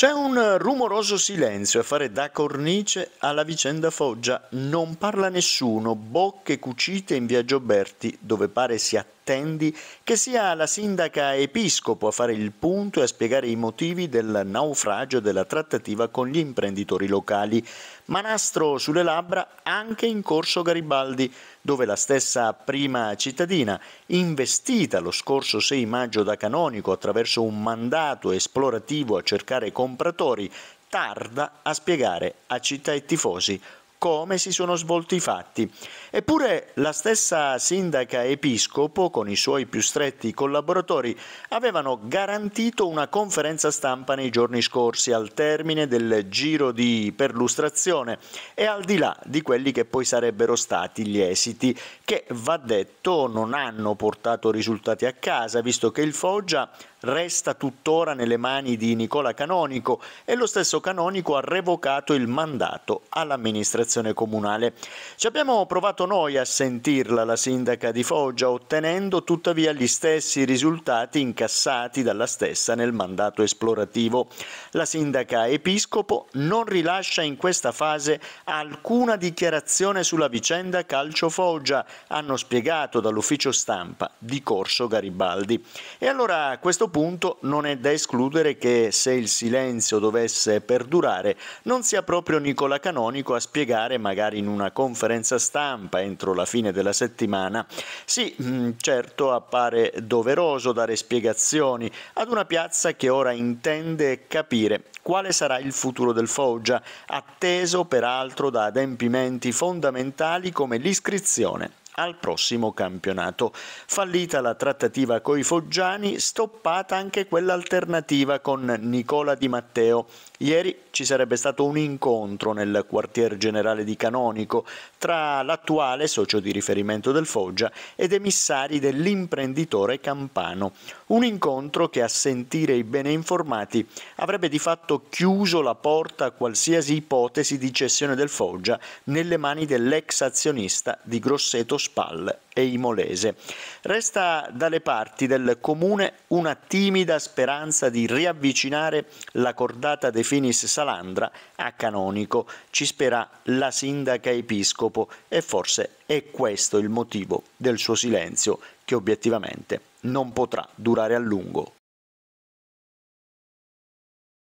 C'è un eh, rumoroso silenzio a fare da cornice alla vicenda Foggia. Non parla nessuno, bocche cucite in viaggio Berti, dove pare si attende attendi che sia la sindaca Episcopo a fare il punto e a spiegare i motivi del naufragio della trattativa con gli imprenditori locali. Manastro sulle labbra anche in corso Garibaldi, dove la stessa prima cittadina, investita lo scorso 6 maggio da canonico attraverso un mandato esplorativo a cercare compratori, tarda a spiegare a città e tifosi come si sono svolti i fatti. Eppure la stessa sindaca Episcopo, con i suoi più stretti collaboratori, avevano garantito una conferenza stampa nei giorni scorsi al termine del giro di perlustrazione e al di là di quelli che poi sarebbero stati gli esiti, che va detto non hanno portato risultati a casa, visto che il Foggia resta tuttora nelle mani di Nicola Canonico e lo stesso Canonico ha revocato il mandato all'amministrazione comunale. Ci abbiamo provato noi a sentirla la sindaca di Foggia, ottenendo tuttavia gli stessi risultati incassati dalla stessa nel mandato esplorativo. La sindaca Episcopo non rilascia in questa fase alcuna dichiarazione sulla vicenda Calcio Foggia, hanno spiegato dall'ufficio stampa di Corso Garibaldi. E allora a questo punto non è da escludere che se il silenzio dovesse perdurare non sia proprio Nicola Canonico a spiegare magari in una conferenza stampa entro la fine della settimana. Sì, mm, certo appare doveroso dare spiegazioni ad una piazza che ora intende capire quale sarà il futuro del Foggia, atteso peraltro da adempimenti fondamentali come l'iscrizione al prossimo campionato. Fallita la trattativa coi Foggiani, stoppata anche quell'alternativa con Nicola Di Matteo. Ieri ci sarebbe stato un incontro nel quartier generale di Canonico tra l'attuale socio di riferimento del Foggia ed emissari dell'imprenditore Campano. Un incontro che a sentire i bene informati avrebbe di fatto chiuso la porta a qualsiasi ipotesi di cessione del Foggia nelle mani dell'ex azionista di Grosseto Sport Spal e Imolese. Resta dalle parti del comune una timida speranza di riavvicinare la cordata De Finis Salandra a Canonico. Ci spera la sindaca episcopo e forse è questo il motivo del suo silenzio che obiettivamente non potrà durare a lungo.